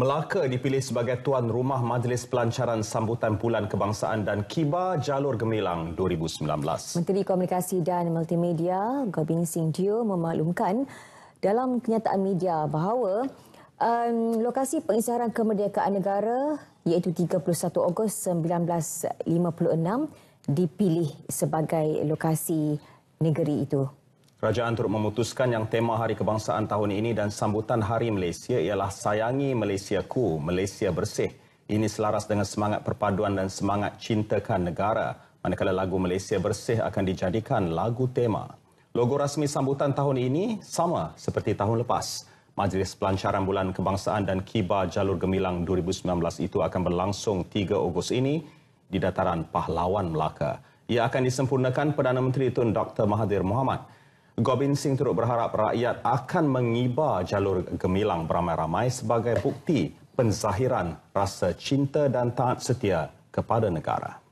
Melaka dipilih sebagai tuan rumah Majlis Pelancaran Sambutan Bulan Kebangsaan dan Kibar Jalur Gemilang 2019. Menteri Komunikasi dan Multimedia Gobin Singh Dio memaklumkan dalam kenyataan media bahawa um, lokasi pengisahan kemerdekaan negara iaitu 31 Ogos 1956 dipilih sebagai lokasi negeri itu. Kerajaan turut memutuskan yang tema Hari Kebangsaan tahun ini dan sambutan Hari Malaysia ialah Sayangi Malaysia Ku, Malaysia Bersih. Ini selaras dengan semangat perpaduan dan semangat cintakan negara. Manakala lagu Malaysia Bersih akan dijadikan lagu tema. Logo rasmi sambutan tahun ini sama seperti tahun lepas. Majlis Pelancaran Bulan Kebangsaan dan Kibar Jalur Gemilang 2019 itu akan berlangsung 3 Ogos ini di dataran Pahlawan Melaka. Ia akan disempurnakan Perdana Menteri Tun Dr. Mahathir Mohamad Gobin Singh turut berharap rakyat akan mengibar jalur gemilang beramai-ramai sebagai bukti penzahiran rasa cinta dan taat setia kepada negara.